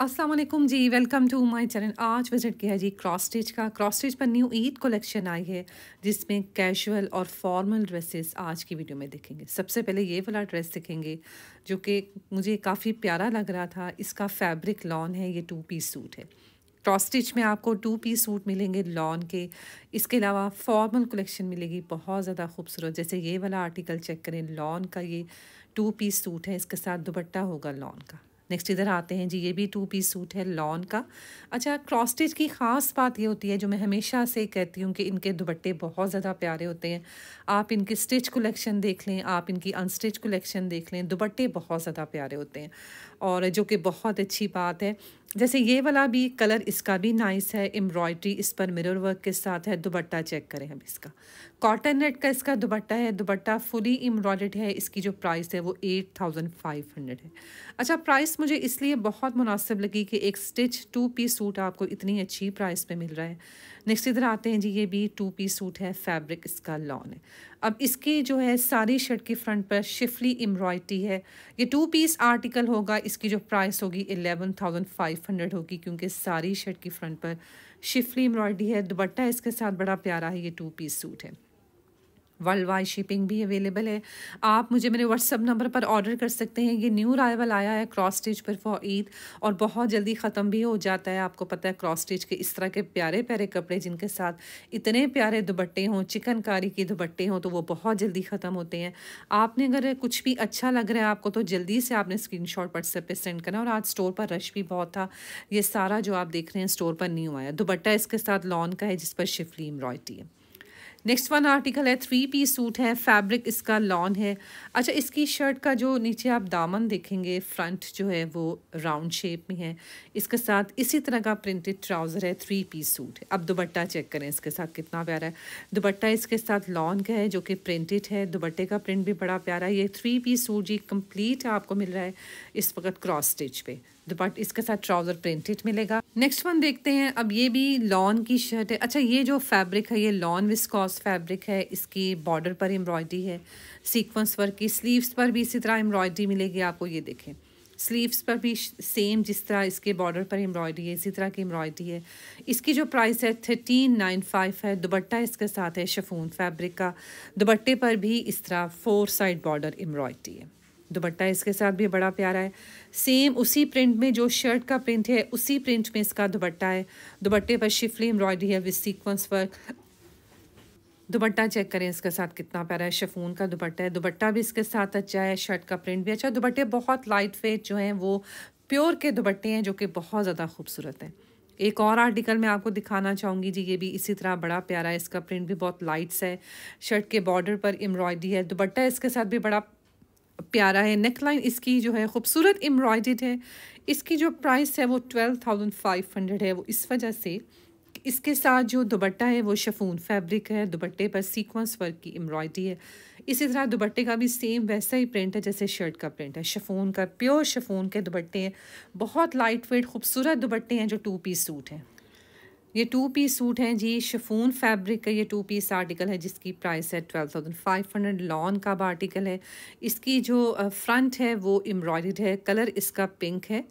अस्सलाम वालेकुम जी वेलकम टू माय चैनल आज विज़िट किया है जी क्रॉस स्टिच का क्रॉस स्टिच पर न्यू ईद कलेक्शन आई है जिसमें कैजुअल और फॉर्मल ड्रेसेस आज की वीडियो में देखेंगे सबसे पहले ये वाला ड्रेस देखेंगे जो कि मुझे काफ़ी प्यारा लग रहा था इसका फैब्रिक लॉन है ये टू पीस सूट है क्रॉस स्टिच में आपको टू पीस सूट मिलेंगे लॉन के इसके अलावा फॉर्मल कलेक्शन मिलेगी बहुत ज़्यादा खूबसूरत जैसे ये वाला आर्टिकल चेक करें लॉन का ये टू पीस सूट है इसके साथ दुपट्टा होगा लॉन का नेक्स्ट इधर आते हैं जी ये भी टू पीस सूट है लॉन का अच्छा क्रॉस स्टिच की ख़ास बात ये होती है जो मैं हमेशा से कहती हूँ कि इनके दुपट्टे बहुत ज़्यादा प्यारे होते हैं आप इनकी स्टिच कलेक्शन देख लें आप इनकी अनस्टिच कलेक्शन देख लें दुपट्टे बहुत ज़्यादा प्यारे होते हैं और जो कि बहुत अच्छी बात है जैसे ये वाला भी कलर इसका भी नाइस है एम्ब्रॉयडरी इस पर मिरर वर्क के साथ है दुबट्टा चेक करें हम इसका कॉटन नेट का इसका दुबट्टा है दुबट्टा फुली एम्ब्रॉयड है इसकी जो प्राइस है वो एट थाउजेंड फाइव हंड्रेड है अच्छा प्राइस मुझे इसलिए बहुत मुनासिब लगी कि एक स्टिच टू पीस सूट आपको इतनी अच्छी प्राइस पर मिल रहा है नेक्स्ट इधर आते हैं जी ये भी टू पीस सूट है फैब्रिक इसका लॉन है अब इसकी जो है सारी शर्ट की फ्रंट पर शिफली एम्ब्रॉयड्री है ये टू पीस आर्टिकल होगा इसकी जो प्राइस होगी एलेवन थाउजेंड फाइव हंड्रेड होगी क्योंकि सारी शर्ट की फ्रंट पर शिफली एम्ब्रॉयडरी है दुपट्टा इसके साथ बड़ा प्यारा है ये टू पीस सूट है वर्ल्ड वाइड शिपिंग भी अवेलेबल है आप मुझे मेरे व्हाट्सअप नंबर पर ऑर्डर कर सकते हैं ये न्यू राइवल आया है क्रॉस स्टिच पर फॉर ईद और बहुत जल्दी ख़त्म भी हो जाता है आपको पता है क्रॉस स्टिच के इस तरह के प्यारे प्यारे कपड़े जिनके साथ इतने प्यारे दुपट्टे हों चिकनकारी के दुपट्टे हों तो वो बहुत जल्दी ख़त्म होते हैं आपने अगर कुछ भी अच्छा लग रहा है आपको तो जल्दी से आपने स्क्रीन शॉट व्हाट्सएप पर सेंड करना और आज स्टोर पर रश भी बहुत था ये सारा जो आप देख रहे हैं स्टोर पर न्यू आया दुपट्टा इसके साथ लॉन का है जिस पर शिफली एम्ब्रॉयडरी है नेक्स्ट वन आर्टिकल है थ्री पी सूट है फैब्रिक इसका लॉन है अच्छा इसकी शर्ट का जो नीचे आप दामन देखेंगे फ्रंट जो है वो राउंड शेप में है इसके साथ इसी तरह का प्रिंटेड ट्राउज़र है थ्री पीस सूट है अब दुबट्टा चेक करें इसके साथ कितना प्यारा है दुपट्टा इसके साथ लॉन का है जो कि प्रिंटेड है दुबट्टे का प्रिंट भी बड़ा प्यारा है ये थ्री पीस सूट जी कम्प्लीट आपको मिल रहा है इस वक्त क्रॉस स्टिच पर दुपट इसके साथ ट्राउजर प्रिंटेड मिलेगा नेक्स्ट वन देखते हैं अब ये भी लॉन की शर्ट है अच्छा ये जो फैब्रिक है ये लॉन विस्कॉस फैब्रिक है इसकी बॉर्डर पर एम्ब्रॉयडरी है सीक्वेंस वर्क की स्लीव्स पर भी इसी तरह एम्ब्रॉयडरी मिलेगी आपको ये देखें स्लीव्स पर भी सेम जिस तरह इसके बॉर्डर पर एम्ब्रॉयडरी है इसी तरह की एम्ब्रॉयडरी है इसकी जो प्राइस है थर्टीन नाइन फाइव है दुपट्टा इसके साथ है शफून फैब्रिक का दुपट्टे पर भी इस तरह फोर साइड बॉर्डर एम्ब्रॉयडरी है दुपट्टा इसके साथ भी बड़ा प्यारा है सेम उसी प्रिंट में जो शर्ट का प्रिंट है उसी प्रिंट में इसका दुपट्टा है दुपट्टे पर शिफली एम्ब्रॉयडरी है with sequence work dupatta check करें इसके साथ कितना प्यारा है शफून का दुपट्टा है दुपट्टा भी इसके साथ अच्छा है शर्ट का प्रिंट भी अच्छा दुपट्टे बहुत लाइट वेट जो हैं वो प्योर के दुपट्टे हैं जो कि बहुत ज़्यादा खूबसूरत हैं एक और आर्टिकल मैं आपको दिखाना चाहूँगी जी ये भी इसी तरह बड़ा प्यारा है इसका प्रिंट भी बहुत लाइट्स है शर्ट के बॉर्डर पर एम्ब्रॉयडरी है दुपट्टा इसके साथ भी बड़ा प्यारा है नेक लाइन इसकी जो है खूबसूरत एम्ब्रॉयड है इसकी जो प्राइस है वो ट्वेल्व थाउजेंड फाइव हंड्रेड है वो इस वजह से इसके साथ जो दुबट्टा है वो शफून फैब्रिक है दुपट्टे पर सीक्वेंस वर्क की एम्ब्रॉयडरी है इसी तरह दुपट्टे का भी सेम वैसा ही प्रिंट है जैसे शर्ट का प्रिंट है शफून का प्योर शफून के दुबट्टे हैं बहुत लाइट वेट खूबसूरत दुपट्टे हैं जो टू पीस सूट हैं ये टू पीस सूट हैं जी शफून फैब्रिक का ये टू पीस आर्टिकल है जिसकी प्राइस है twelve thousand five hundred lawn का आर्टिकल है इसकी जो फ्रंट है वो एम्ब्रॉयड है कलर इसका पिंक है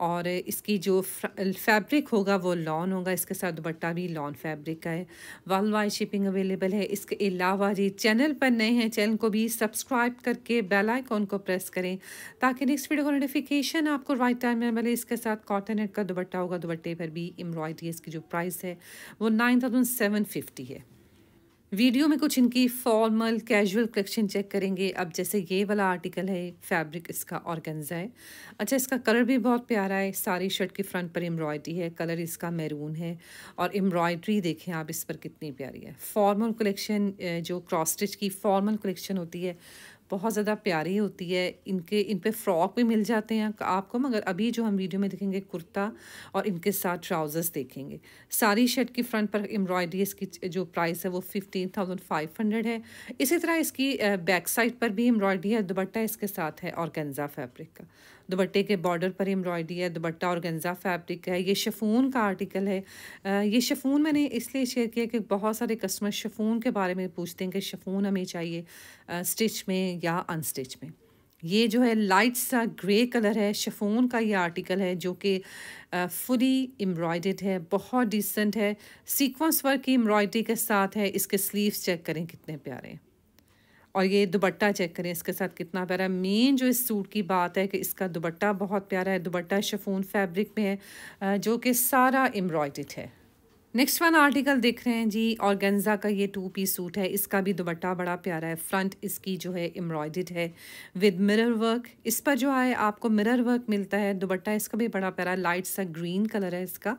और इसकी जो फैब्रिक होगा वो लॉन होगा इसके साथ दुपट्टा भी लॉन फैब्रिक का है वर्ल्ड वाइड शिपिंग अवेलेबल है इसके अलावा जी चैनल पर नए हैं चैनल को भी सब्सक्राइब करके बेल आइकॉन को प्रेस करें ताकि नेक्स्ट वीडियो का नोटिफिकेशन आपको राइट टाइम में मिले इसके साथ कॉटन एट का दुपट्टा होगा दुपट्टे पर भी एम्ब्रॉयडरी इसकी जो प्राइस है वो नाइन थाउजेंड सेवन फिफ्टी है वीडियो में कुछ इनकी फॉर्मल कैजुअल कलेक्शन चेक करेंगे अब जैसे ये वाला आर्टिकल है फैब्रिक इसका ऑर्गेन्जा है अच्छा इसका कलर भी बहुत प्यारा है सारी शर्ट के फ्रंट पर एम्ब्रॉयडरी है कलर इसका मैरून है और एम्ब्रॉयडरी देखें आप इस पर कितनी प्यारी है फॉर्मल कलेक्शन जो क्रॉस स्टिच की फॉर्मल कलेक्शन होती है बहुत ज़्यादा प्यारी होती है इनके इन पर फ्रॉक भी मिल जाते हैं आपको मगर अभी जो हम वीडियो में देखेंगे कुर्ता और इनके साथ ट्राउज़र्स देखेंगे सारी शर्ट की फ्रंट पर एम्ब्रॉयडरी इसकी जो प्राइस है वो फिफ्टीन थाउजेंड फाइव हंड्रेड है इसी तरह इसकी बैक साइड पर भी एम्ब्रॉयडरी है दुपट्टा इसके साथ है और फैब्रिक का दुपट्टे के बॉर्डर पर एम्ब्रॉयडरी है दुपट्टा और गंजा फैब्रिक है ये शफून का आर्टिकल है ये शफून मैंने इसलिए शेयर किया कि बहुत सारे कस्टमर शफून के बारे में पूछते हैं कि शफून हमें चाहिए स्टिच में या अनस्टिच में ये जो है लाइट सा ग्रे कलर है शफोन का ये आर्टिकल है जो कि फुली एम्ब्रॉयड है बहुत डिसेंट है सीक्वेंस वर्क की एम्ब्रॉयडरी के साथ है इसके स्लीव्स चेक करें कितने प्यारे हैं और ये दुबट्टा चेक करें इसके साथ कितना प्यारा मेन जो इस सूट की बात है कि इसका दुबट्टा बहुत प्यारा है दुबट्टा शफून फैब्रिक में है जो कि सारा एम्ब्रॉयड है नेक्स्ट वन आर्टिकल देख रहे हैं जी और का ये टू पीस सूट है इसका भी दुबट्टा बड़ा प्यारा है फ्रंट इसकी जो है एम्ब्रॉयड है विद मिरर वर्क इस पर जो है आपको मिरर वर्क मिलता है दुबट्टा इसका भी बड़ा प्यारा लाइट सा ग्रीन कलर है इसका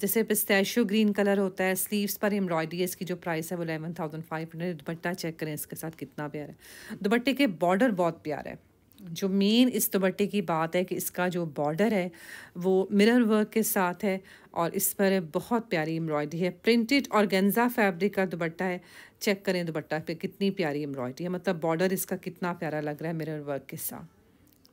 जैसे पिस्तैशो ग्रीन कलर होता है स्लीव्स पर एम्ब्रॉयडरी इसकी जो प्राइस है वो eleven thousand five hundred dupatta check करें इसके साथ कितना प्यारा है दुपट्टे के बॉर्डर बहुत प्यारा है जो मेन इस दुपट्टे की बात है कि इसका जो बॉर्डर है वो मिरर वर्क के साथ है और इस पर बहुत प्यारी एम्ब्रॉयडरी है प्रिंटेड और गेंजा फैब्रिक का दुपट्टा है चेक करें दुपट्टा पे कितनी प्यारी एम्ब्रॉयडरी है मतलब बॉर्डर इसका कितना प्यारा लग रहा है मिरर वर्क के साथ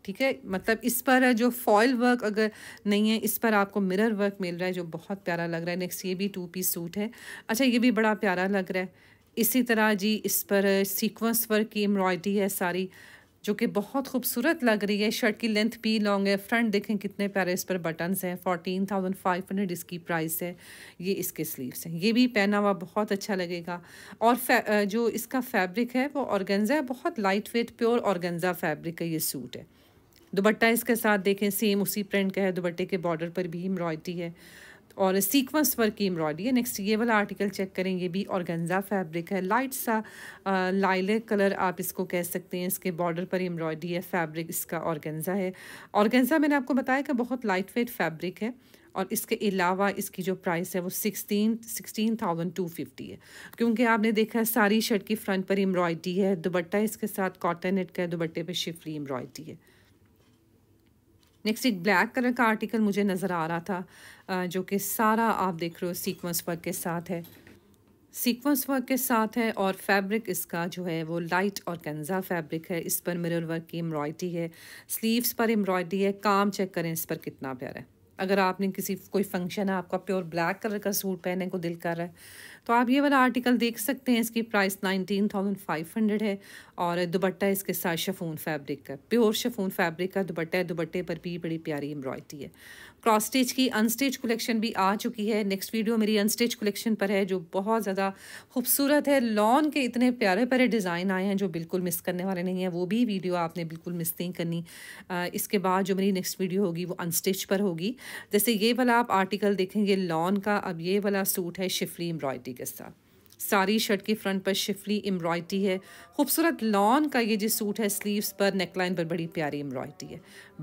ठीक है मतलब इस पर है जो फॉयल वर्क अगर नहीं है इस पर आपको मिरर वर्क मिल रहा है जो बहुत प्यारा लग रहा है नेक्स्ट ये भी टू पीस सूट है अच्छा ये भी बड़ा प्यारा लग रहा है इसी तरह जी इस पर सीक्वेंस वर्क की एम्ब्रॉयडरी है सारी जो कि बहुत खूबसूरत लग रही है शर्ट की लेंथ भी लॉन्ग है फ्रंट देखें कितने प्यारे इस पर बटन्स हैं फोर्टीन थाउजेंड फाइव हंड्रेड इसकी प्राइस है ये इसके स्लीव्स हैं ये भी पहना हुआ बहुत अच्छा लगेगा और जो इसका फैब्रिक है वो ऑर्गेंजा है बहुत lightweight pure organza fabric का ये सूट है दुबट्टा इसके साथ देखें सेम उसी प्रिंट का है दुबट्टे के बॉर्डर पर भी एम्ब्रॉयडरी है और सीक्वेंस वर्क की एम्ब्रॉयडरी है नेक्स्ट ये वाला आर्टिकल चेक करेंगे भी ऑर्गेंजा फैब्रिक है लाइट सा लाइले कलर आप इसको कह सकते हैं इसके बॉर्डर पर एम्ब्रॉयडरी है फैब्रिक इसका ऑर्गेंजा है ऑर्गेंजा मैंने आपको बताया कि बहुत लाइट वेट फैब्रिक है और इसके अलावा इसकी जो प्राइस है वो sixteen sixteen thousand two fifty है क्योंकि आपने देखा है सारी शर्ट की फ्रंट पर एम्ब्रॉयडरी है दुबट्टा इसके साथ कॉटन नेट का है दुबट्टे पर शिफरी एम्ब्रॉयडरी है नेक्स्ट एक ब्लैक कलर का आर्टिकल मुझे नज़र आ रहा था जो कि सारा आप देख रहे हो सीक्वेंस वर्क के साथ है सीक्वेंस वर्क के साथ है और फैब्रिक इसका जो है वो लाइट और कैंजा फैब्रिक है इस पर मिरर वर्क की एम्ब्रॉयडरी है स्लीव्स पर एम्ब्रॉयडरी है काम चेक करें इस पर कितना प्यारा है अगर आपने किसी कोई फंक्शन है आपका प्योर ब्लैक कलर का सूट पहनने को दिल कर रहा है तो आप ये वाला आर्टिकल देख सकते हैं इसकी price nineteen thousand five hundred है और दुपट्टा इसके साथ शफून फैब्रिक का प्योर शफून फैब्रिक का दुपट्टा है दुबट्टे पर भी बड़ी प्यारी एम्ब्रॉयडरी है क्रॉस स्टिच की अनस्टिच कलेक्शन भी आ चुकी है नेक्स्ट वीडियो मेरी अनस्टिच कलेक्शन पर है जो बहुत ज़्यादा खूबसूरत है लॉन के इतने प्यारे प्यारे डिज़ाइन आए हैं जो बिल्कुल मिस करने वाले नहीं हैं वो भी वीडियो आपने बिल्कुल मिस नहीं करनी आ, इसके बाद जो मेरी नेक्स्ट वीडियो होगी वो अनस्टिच पर होगी जैसे ये वाला आप आर्टिकल देखेंगे लॉन का अब ये वाला सूट है शिफली एम्ब्रॉयडरी के साथ सारी शर्ट के फ्रंट पर शिफली एम्ब्रॉयड्री है खूबसूरत लॉन का ये जो सूट है स्लीव्स पर नेकलाइन पर बड़ी प्यारी एम्ब्रॉयड्री है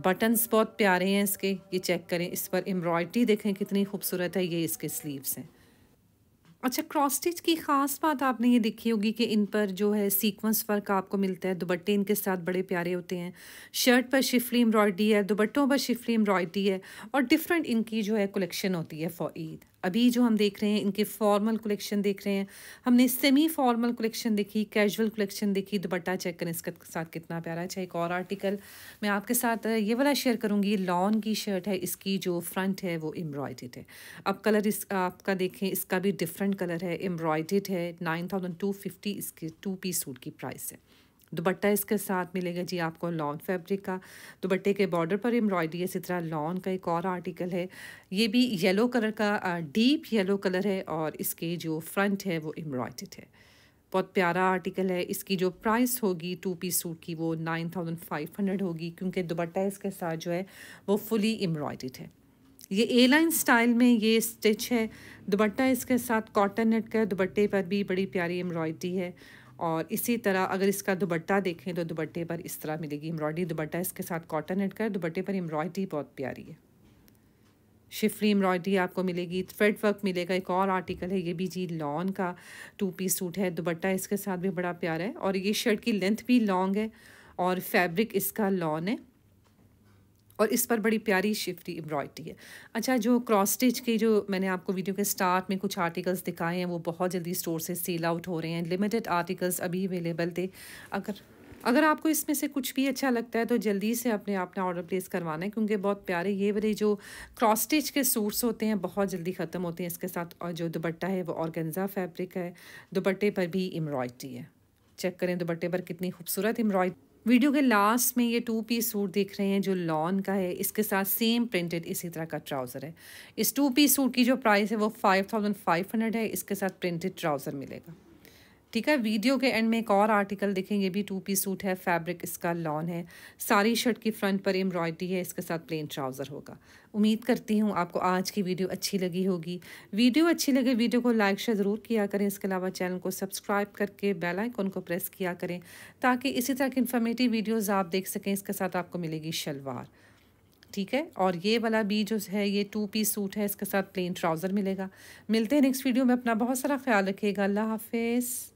बटन्स बहुत प्यारे हैं इसके ये चेक करें इस पर एम्ब्रॉयडरी देखें कितनी खूबसूरत है ये इसके स्लीव्स हैं अच्छा क्रॉस स्टिच की ख़ास बात आपने ये देखी होगी कि इन पर जो है सीक्वेंस वर्क आपको मिलता है दुपट्टे इनके साथ बड़े प्यारे होते हैं शर्ट पर शिफली एम्ब्रॉयड्री है दुपट्टों पर शिफली एम्ब्रॉयड्री है और डिफरेंट इनकी जो है कलेक्शन होती है फॉर ईद अभी जो हम देख रहे हैं इनके फॉर्मल कलेक्शन देख रहे हैं हमने सेमी फॉर्मल कलेक्शन देखी कैजुअल कलेक्शन देखी दुपट्टा चेक करें इसके साथ कितना प्यारा अच्छा एक और आर्टिकल मैं आपके साथ ये वाला शेयर करूँगी लॉन की शर्ट है इसकी जो फ्रंट है वो एम्ब्रॉयडेड है अब कलर इस आपका देखें इसका भी डिफरेंट कलर है एम्ब्रॉयडेड है नाइन थाउजेंड टू फिफ्टी इसके टू पीस सूट की प्राइस है दुपट्टा इसके साथ मिलेगा जी आपको लॉन फैब्रिक का दुपट्टे के बॉर्डर पर एम्ब्रॉयडरी इसी तरह लॉन का एक और आर्टिकल है ये भी येलो कलर का डीप येलो कलर है और इसके जो फ्रंट है वो एम्ब्रॉयड है बहुत प्यारा आर्टिकल है इसकी जो प्राइस होगी टू पीस सूट की वो नाइन थाउजेंड फाइव हंड्रेड होगी क्योंकि दुपट्टा इसके साथ जो है वो फुली एम्ब्रॉयड है ये ए लाइन स्टाइल में ये स्टिच है दुपट्टा इसके साथ कॉटन नेट का दुपट्टे पर भी बड़ी प्यारी एम्ब्रॉयडरी है और इसी तरह अगर इसका दुबट्टा देखें तो दुपट्टे पर इस तरह मिलेगी एम्ब्रॉयडरी दुपट्टा इसके साथ कॉटन एड कर दुबट्टे पर एम्ब्रॉयडरी बहुत प्यारी है शिफ्री एम्ब्रॉयडरी आपको मिलेगी थ्रेड वर्क मिलेगा एक और आर्टिकल है ये भी जी लॉन का टू पीस सूट है दुपट्टा इसके साथ भी बड़ा प्यारा है और ये शर्ट की लेंथ भी लॉन्ग है और फैब्रिक इसका लॉन है और इस पर बड़ी प्यारी शिफ्टी एम्ब्रॉयडरी है अच्छा जो क्रॉस स्टिच की जो मैंने आपको वीडियो के स्टार्ट में कुछ आर्टिकल्स दिखाए हैं वो बहुत जल्दी स्टोर से सेल आउट हो रहे हैं लिमिटेड आर्टिकल्स अभी अवेलेबल थे अगर अगर आपको इसमें से कुछ भी अच्छा लगता है तो जल्दी से अपने आपने ऑर्डर प्लेस करवाना है क्योंकि बहुत प्यारे ये वाले जो क्रॉस स्टिच के सूट्स होते हैं बहुत जल्दी ख़त्म होते हैं इसके साथ और जो दुपट्टा है वो ऑर्गेन्जा फैब्रिक है दुपट्टे पर भी एम्ब्रॉयडरी है चेक करें दुपट्टे पर कितनी खूबसूरत एम्ब्रॉयडरी वीडियो के लास्ट में ये टू पीस सूट देख रहे हैं जो लॉन का है इसके साथ सेम प्रिंटेड इसी तरह का ट्राउज़र है इस टू पीस सूट की जो प्राइस है वो फाइव थाउजेंड फाइव हंड्रेड है इसके साथ प्रिंटेड ट्राउज़र मिलेगा ठीक है वीडियो के एंड में एक और आर्टिकल देखें ये भी टू पीस सूट है फैब्रिक इसका लॉन है सारी शर्ट की फ्रंट पर एम्ब्रॉयडरी है इसके साथ प्लेन ट्राउज़र होगा उम्मीद करती हूँ आपको आज की वीडियो अच्छी लगी होगी वीडियो अच्छी लगे वीडियो को लाइक शेयर ज़रूर किया करें इसके अलावा चैनल को सब्सक्राइब करके बेल आइकन को प्रेस किया करें ताकि इसी तरह की इन्फॉर्मेटिव वीडियोज़ आप देख सकें इसके साथ आपको मिलेगी शलवार ठीक है और ये वाला बी जो है ये टू पीस सूट है इसके साथ प्लेन ट्राउज़र मिलेगा मिलते हैं नेक्स्ट वीडियो में अपना बहुत सारा ख्याल रखिएगा अल्लाह हाफिज़